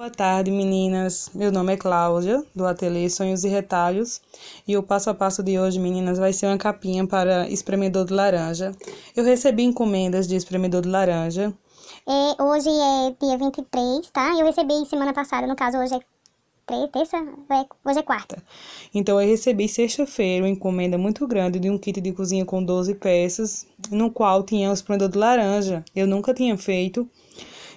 Boa tarde, meninas. Meu nome é Cláudia, do ateliê Sonhos e Retalhos, e o passo a passo de hoje, meninas, vai ser uma capinha para espremedor de laranja. Eu recebi encomendas de espremedor de laranja. É, hoje é dia 23, tá? Eu recebi semana passada, no caso hoje é terça? É, hoje é quarta. Então, eu recebi sexta-feira uma encomenda muito grande de um kit de cozinha com 12 peças, no qual tinha o espremedor de laranja. Eu nunca tinha feito.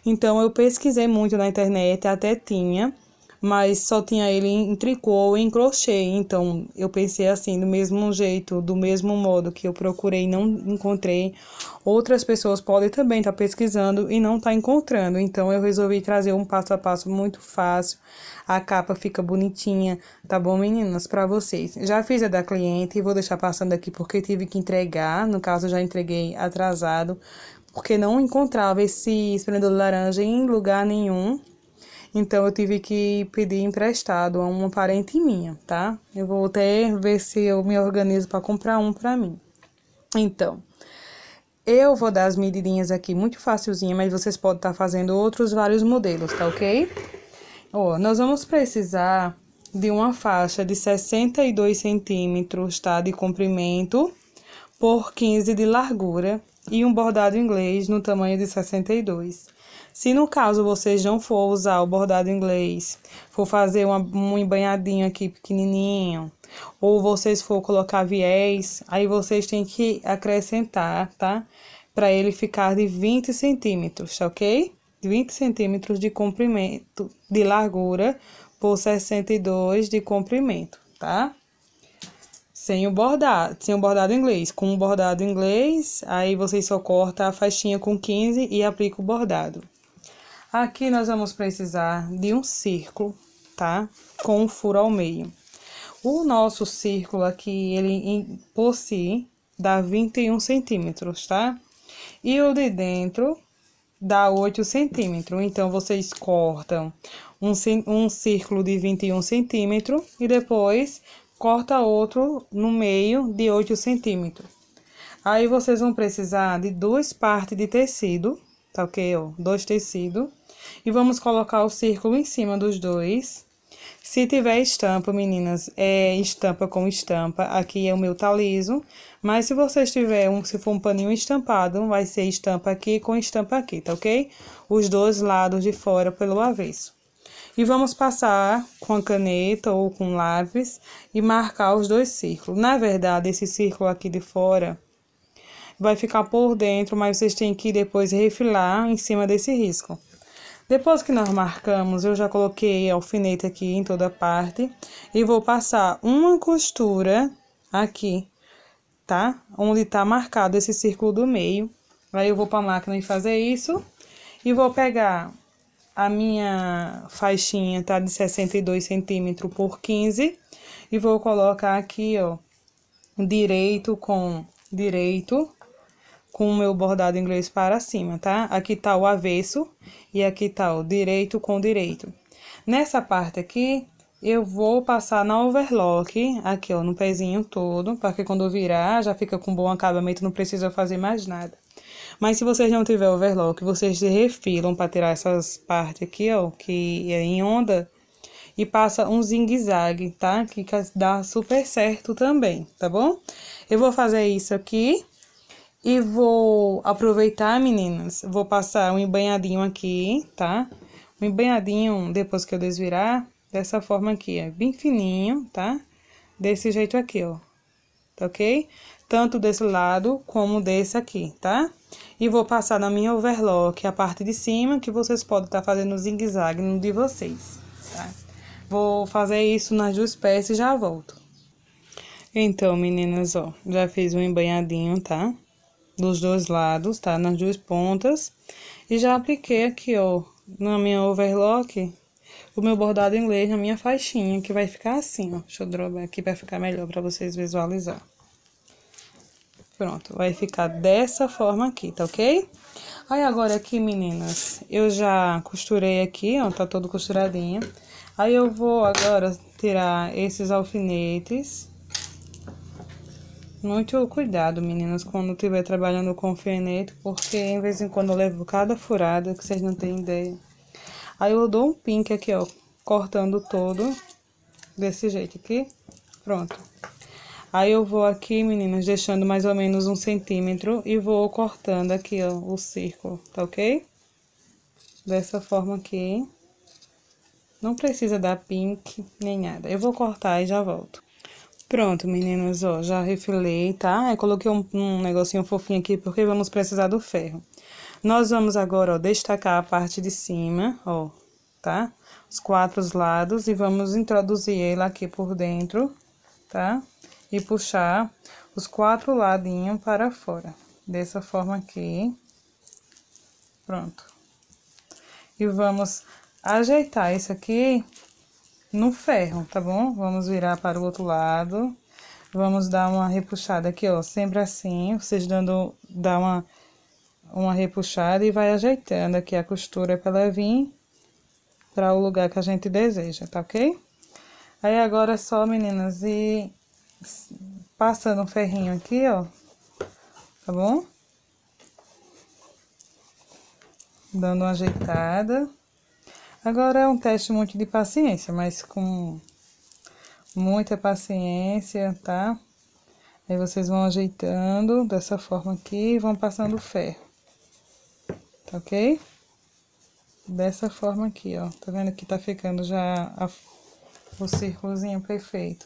Então eu pesquisei muito na internet, até tinha, mas só tinha ele em tricô ou em crochê. Então eu pensei assim, do mesmo jeito, do mesmo modo que eu procurei, não encontrei. Outras pessoas podem também estar tá pesquisando e não estar tá encontrando. Então eu resolvi trazer um passo a passo muito fácil. A capa fica bonitinha, tá bom, meninas? Para vocês. Já fiz a da cliente e vou deixar passando aqui porque tive que entregar. No caso, já entreguei atrasado porque não encontrava esse de laranja em lugar nenhum. Então eu tive que pedir emprestado a uma parente minha, tá? Eu vou até ver se eu me organizo para comprar um para mim. Então, eu vou dar as medidinhas aqui muito facilzinha, mas vocês podem estar tá fazendo outros vários modelos, tá ok? Ó, nós vamos precisar de uma faixa de 62 centímetros, tá? De comprimento por 15 de largura e um bordado inglês no tamanho de 62. Se no caso vocês não for usar o bordado inglês, for fazer uma, um embanhadinho aqui pequenininho, ou vocês for colocar viés, aí vocês têm que acrescentar, tá? Para ele ficar de 20 centímetros, tá ok? 20 centímetros de comprimento, de largura, por 62 de comprimento, tá? Sem o bordado, sem o bordado inglês. Com o bordado inglês, aí você só corta a faixinha com 15 e aplica o bordado. Aqui nós vamos precisar de um círculo, tá? Com um furo ao meio. O nosso círculo aqui, ele por si dá 21 centímetros, tá? E o de dentro dá 8 centímetros. Então, vocês cortam um, um círculo de 21 centímetros e depois corta outro no meio de 8 centímetros. Aí vocês vão precisar de duas partes de tecido, tá ok? Ó, dois tecidos. E vamos colocar o círculo em cima dos dois. Se tiver estampa, meninas, é estampa com estampa. Aqui é o meu taliso. Mas se vocês tiver um, se for um paninho estampado, vai ser estampa aqui com estampa aqui, tá ok? Os dois lados de fora pelo avesso. E vamos passar com a caneta ou com lápis e marcar os dois círculos. Na verdade, esse círculo aqui de fora vai ficar por dentro, mas vocês têm que depois refilar em cima desse risco. Depois que nós marcamos, eu já coloquei alfinete aqui em toda parte e vou passar uma costura aqui, tá? Onde tá marcado esse círculo do meio. Aí eu vou para a máquina e fazer isso e vou pegar a minha faixinha tá de 62 centímetros por 15. E vou colocar aqui, ó, direito com direito, com o meu bordado inglês para cima, tá? Aqui tá o avesso e aqui tá o direito com direito. Nessa parte aqui, eu vou passar na overlock, aqui ó, no pezinho todo, para que quando eu virar já fica com bom acabamento, não precisa fazer mais nada. Mas se vocês não tiver overlock, vocês refilam para tirar essas partes aqui, ó, que é em onda. E passa um zigue-zague, tá? Que dá super certo também, tá bom? Eu vou fazer isso aqui. E vou aproveitar, meninas, vou passar um embanhadinho aqui, tá? Um embanhadinho, depois que eu desvirar, dessa forma aqui, é bem fininho, tá? Desse jeito aqui, ó, tá ok? tanto desse lado como desse aqui, tá? E vou passar na minha overlock a parte de cima, que vocês podem estar tá fazendo zigue-zague no de vocês, tá? Vou fazer isso nas duas peças e já volto. Então, meninas, ó, já fiz um embanhadinho, tá? Dos dois lados, tá? Nas duas pontas. E já apliquei aqui, ó, na minha overlock, o meu bordado inglês na minha faixinha, que vai ficar assim, ó. Deixa eu drobar aqui pra ficar melhor pra vocês visualizar. Pronto, vai ficar dessa forma aqui, tá ok? Aí agora aqui, meninas, eu já costurei aqui, ó, tá todo costuradinho. Aí eu vou agora tirar esses alfinetes. Muito cuidado, meninas, quando estiver trabalhando com alfinete, porque em vez em quando eu levo cada furada que vocês não têm ideia. Aí eu dou um pink aqui, ó, cortando todo desse jeito aqui. Pronto. Aí eu vou aqui, meninas, deixando mais ou menos um centímetro e vou cortando aqui, ó, o círculo, tá ok? Dessa forma aqui. Não precisa dar pink nem nada. Eu vou cortar e já volto. Pronto, meninas, ó, já refilei, tá? coloquei um, um negocinho fofinho aqui porque vamos precisar do ferro. Nós vamos agora, ó, destacar a parte de cima, ó, tá? Os quatro lados e vamos introduzir ele aqui por dentro, Tá? e puxar os quatro ladinhos para fora. Dessa forma aqui. Pronto. E vamos ajeitar isso aqui no ferro, tá bom? Vamos virar para o outro lado. Vamos dar uma repuxada aqui, ó, sempre assim, vocês dando, dá uma, uma repuxada e vai ajeitando aqui a costura para ela vir para o lugar que a gente deseja, tá ok? Aí agora é só, meninas, e passando um ferrinho aqui, ó, tá bom? Dando uma ajeitada. Agora é um teste muito de paciência, mas com muita paciência, tá? Aí vocês vão ajeitando dessa forma aqui e vão passando o ferro, tá ok? Dessa forma aqui, ó, tá vendo que tá ficando já a, o círculozinho perfeito.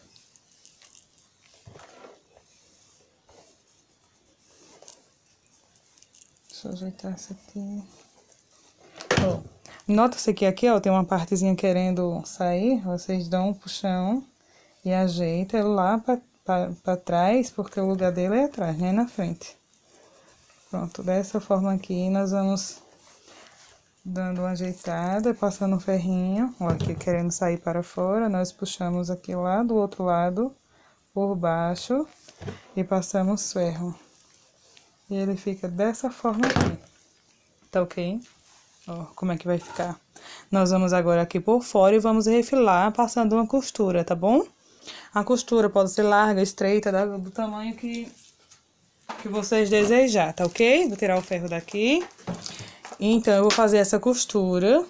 Deixa eu ajeitar essa aqui. Nota-se que aqui, ó, tem uma partezinha querendo sair. Vocês dão um puxão e ajeita lá para trás, porque o lugar dele é atrás, né? Na frente. Pronto, dessa forma aqui, nós vamos dando uma ajeitada, passando o ferrinho, ó, aqui querendo sair para fora, nós puxamos aqui lá do outro lado, por baixo, e passamos ferro. E ele fica dessa forma aqui. Tá ok? Ó, como é que vai ficar. Nós vamos agora aqui por fora e vamos refilar passando uma costura, tá bom? A costura pode ser larga, estreita, do tamanho que, que vocês desejar, tá ok? Vou tirar o ferro daqui. Então, eu vou fazer essa costura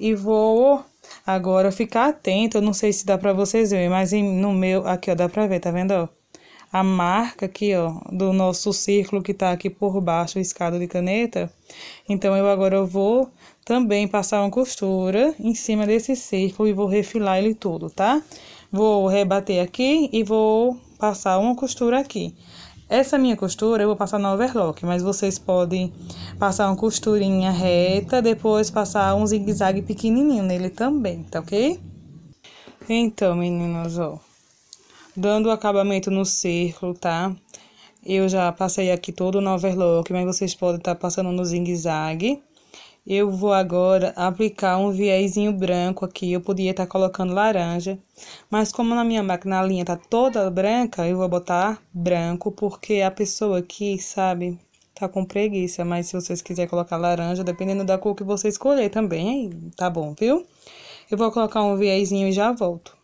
e vou agora ficar atento. Eu não sei se dá pra vocês verem, mas no meu, aqui ó, dá pra ver, tá vendo, ó? a marca aqui, ó, do nosso círculo que está aqui por baixo, riscado de caneta. Então, eu agora eu vou também passar uma costura em cima desse círculo e vou refilar ele todo, tá? Vou rebater aqui e vou passar uma costura aqui. Essa minha costura eu vou passar na overlock, mas vocês podem passar uma costurinha reta, depois passar um zigue-zague pequenininho nele também, tá ok? Então, meninas, ó dando acabamento no círculo, tá? Eu já passei aqui todo no overlock, mas vocês podem estar tá passando no zigue-zague. Eu vou agora aplicar um viezinho branco aqui, eu podia estar tá colocando laranja, mas como na minha máquina a linha tá toda branca, eu vou botar branco, porque a pessoa aqui, sabe, tá com preguiça, mas se vocês quiserem colocar laranja, dependendo da cor que você escolher também, tá bom, viu? Eu vou colocar um viezinho e já volto.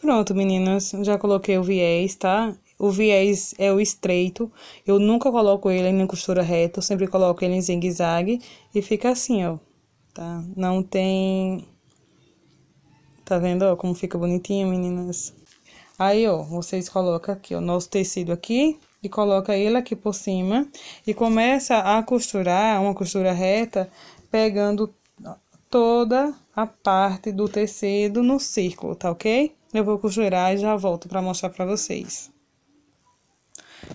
Pronto, meninas, já coloquei o viés, tá? O viés é o estreito, eu nunca coloco ele em costura reta, eu sempre coloco ele em zigue-zague e fica assim, ó, tá? Não tem... Tá vendo, ó, como fica bonitinho, meninas? Aí, ó, vocês colocam aqui o nosso tecido aqui e coloca ele aqui por cima e começa a costurar uma costura reta pegando toda a parte do tecido no círculo, tá ok? Eu vou costurar e já volto para mostrar para vocês.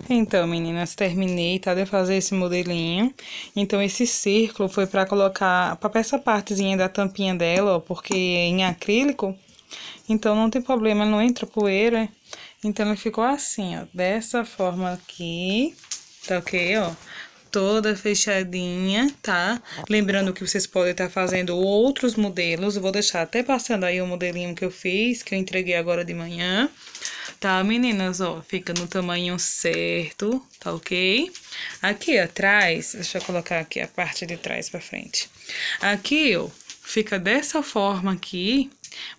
Então, meninas, terminei, tá? De fazer esse modelinho. Então, esse círculo foi para colocar, para essa partezinha da tampinha dela, ó, porque é em acrílico, então não tem problema, não entra poeira. Então, ele ficou assim, ó, dessa forma aqui, tá ok, ó? toda fechadinha, tá? Lembrando que vocês podem estar tá fazendo outros modelos. Eu vou deixar até passando aí o modelinho que eu fiz, que eu entreguei agora de manhã. Tá, meninas? Ó, fica no tamanho certo, tá ok? Aqui atrás, deixa eu colocar aqui a parte de trás pra frente. Aqui, ó, Fica dessa forma aqui.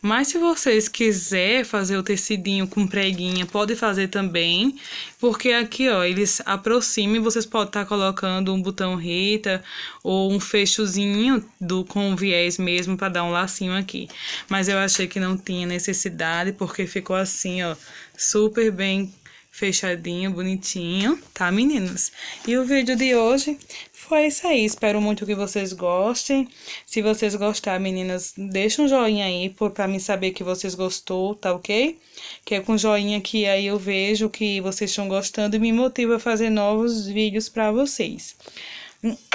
Mas se vocês quiserem fazer o tecidinho com preguinha, pode fazer também, porque aqui, ó, eles aproximam e vocês podem estar tá colocando um botão Rita ou um fechozinho do com viés mesmo para dar um lacinho aqui. Mas eu achei que não tinha necessidade, porque ficou assim, ó, super bem fechadinho, bonitinho, tá, meninas? E o vídeo de hoje foi isso aí. Espero muito que vocês gostem. Se vocês gostar, meninas, deixa um joinha aí para mim saber que vocês gostou, tá ok? Que é com joinha que aí eu vejo que vocês estão gostando e me motiva a fazer novos vídeos para vocês.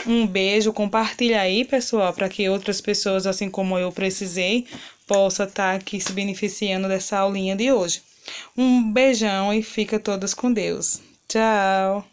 Um beijo, compartilha aí, pessoal, para que outras pessoas, assim como eu precisei, possa estar tá aqui se beneficiando dessa aulinha de hoje. Um beijão e fica todas com Deus. Tchau!